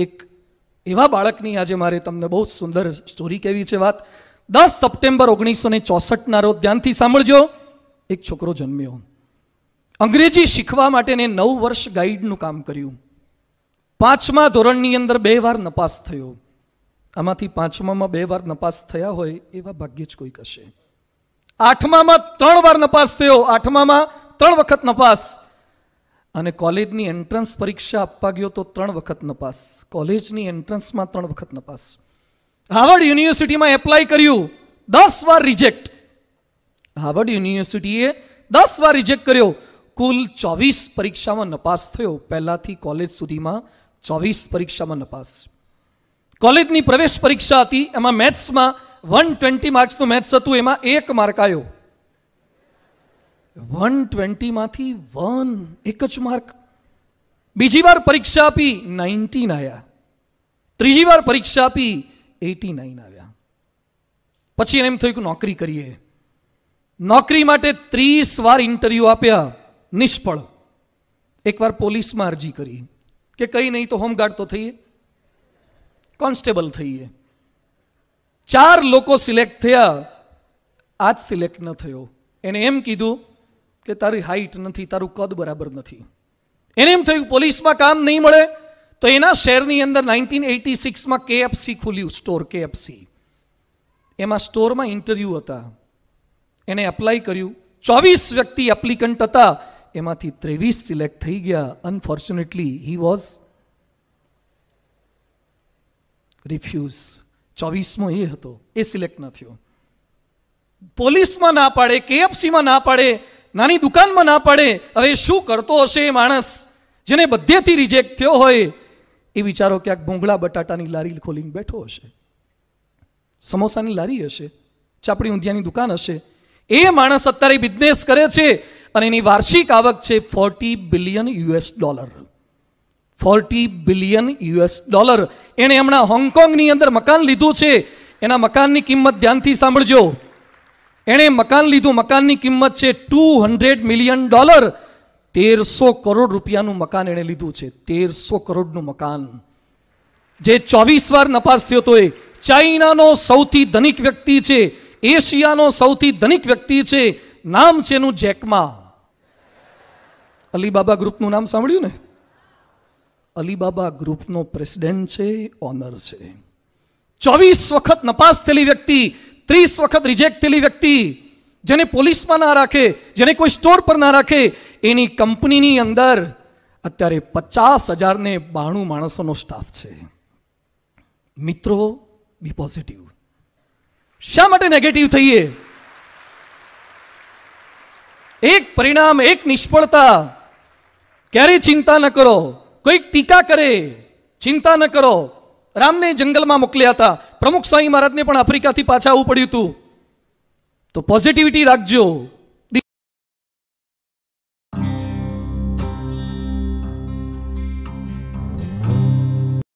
એક એવા બાળકની આજે મારે તમને બહુ સુંદર સ્ટોરી કહેવી છે વાત દસ સપ્ટેમ્બર ઓગણીસો ને ચોસઠના રોજ ધ્યાનથી સાંભળજો એક છોકરો જન્મ્યો અંગ્રેજી શીખવા માટેને નવ વર્ષ ગાઈડનું કામ કર્યું પાંચમા ધોરણની અંદર બે વાર નપાસ થયો આમાંથી પાંચમામાં બે વાર નપાસ થયા હોય એવા ભાગ્યે જ કોઈ કશે આઠમામાં ત્રણ વાર નપાસ થયો આઠમામાં ત્રણ વખત નપાસ અને કોલેજની એન્ટ્રન્સ પરીક્ષા આપવા ગયો તો ત્રણ વખત નપાસ કોલેજની એન્ટ્રન્સમાં ત્રણ વખત નપાસ હાવર્ડ યુનિવર્સિટીમાં એપ્લાય કર્યું દસ વાર રિજેક્ટ હાવર્ડ યુનિવર્સિટીએ દસ વાર રિજેક્ટ કર્યો કુલ ચોવીસ પરીક્ષામાં નપાસ થયો પહેલાંથી કોલેજ સુધીમાં ચોવીસ પરીક્ષામાં નપાસ કોલેજની પ્રવેશ પરીક્ષા હતી એમાં મેથ્સમાં વન ટ્વેન્ટી માર્ક્સનું મેથ્સ હતું એમાં એક માર્ક આવ્યો વન ટ્વેન્ટીમાંથી વન એક જ માર્ક બીજી વાર પરીક્ષા આપી નાઇન્ટીન આવ્યા ત્રીજી વાર પરીક્ષા આપી એટી નાઇન આવ્યા પછી એને એમ થયું કે નોકરી કરીએ નોકરી માટે ત્રીસ વાર ઇન્ટરવ્યૂ આપ્યા નિષ્ફળ એકવાર પોલીસમાં અરજી કરી કે કઈ નહીં તો હોમગાર્ડ તો થઈએ કોન્સ્ટેબલ થઈએ ચાર લોકો સિલેક્ટ થયા આજ સિલેક્ટ ન થયો એને એમ કીધું કે તારી હાઇટ નથી તારું કદ બરાબર નથી એને એમ થયું પોલીસમાં કામ નહીં મળે તો એના શહેરની અંદર નાઇન્ટીન એટી સિક્સમાં કેએફસી ખુલ્યું સ્ટોર કેએફસી એમાં સ્ટોરમાં ઇન્ટરવ્યૂ હતા એને એપ્લાય કર્યું ચોવીસ વ્યક્તિ એપ્લિકન્ટ હતા એમાંથી ત્રેવીસ સિલેક્ટ થઈ ગયા અનફોર્ચ્યુનેટલી હી વોઝ રિફ્યુઝ ચોવીસમો એ હતો એ સિલેક્ટ ન થયો પોલીસમાં ના પાડે કેએફસીમાં ના પાડે નાની દુકાનમાં ના પાડે હવે શું કરતો હશે એ માણસ જેને બધેથી રિજેક્ટ થયો હોય એ વિચારો ક્યાંક ભૂંગળા બટાટાની લારી ખોલીને બેઠો હશે સમોસાની લારી હશે ચાપડી ઊંધિયાની દુકાન હશે એ માણસ અત્યારે બિઝનેસ કરે છે અને એની વાર્ષિક આવક છે forty billion US dollar forty billion US dollar એણે હમણાં હોંગકોંગની અંદર મકાન લીધું છે એના મકાનની કિંમત ધ્યાનથી સાંભળજો એણે મકાન લીધું મકાનની કિંમત છે ટુ હંડ્રેડ મિલિયન ડોલર તેરસો કરોડ રૂપિયાનું મકાન એણે લીધું છે તેરસો કરોડનું મકાન જે ચોવીસ વાર નપાસ થયો હતો એ ચાઇનાનો સૌથી ધનિક વ્યક્તિ છે એશિયાનો સૌથી ધનિક વ્યક્તિ છે નામ છે એનું જેકમા અલીબાબા ગ્રુપનું નામ સાંભળ્યું ને અલીબાબા ગ્રુપનો પ્રેસિડેન્ટ છે ઓનર છે ચોવીસ વખત નપાસ થયેલી વ્યક્તિ ત્રીસ વખત રિજેક્ટ થયેલી વ્યક્તિ જેને પોલીસમાં ના રાખે જેને કોઈ સ્ટોર પર ના રાખે એની કંપનીની અંદર અત્યારે પચાસ હજારને બાણું માણસોનો સ્ટાફ છે મિત્રો બી પોઝિટિવ શા માટે નેગેટિવ થઈએ એક પરિણામ એક નિષ્ફળતા ક્યારેય ચિંતા ન કરો કોઈક ટીકા કરે ચિંતા ન કરો રામને જંગલમાં મોકલ્યા હતા પ્રમુખ સ્વામી મહારાજને પણ આફ્રિકાથી પાછા આવવું પડ્યું હતું તો પોઝિટિવિટી રાખજો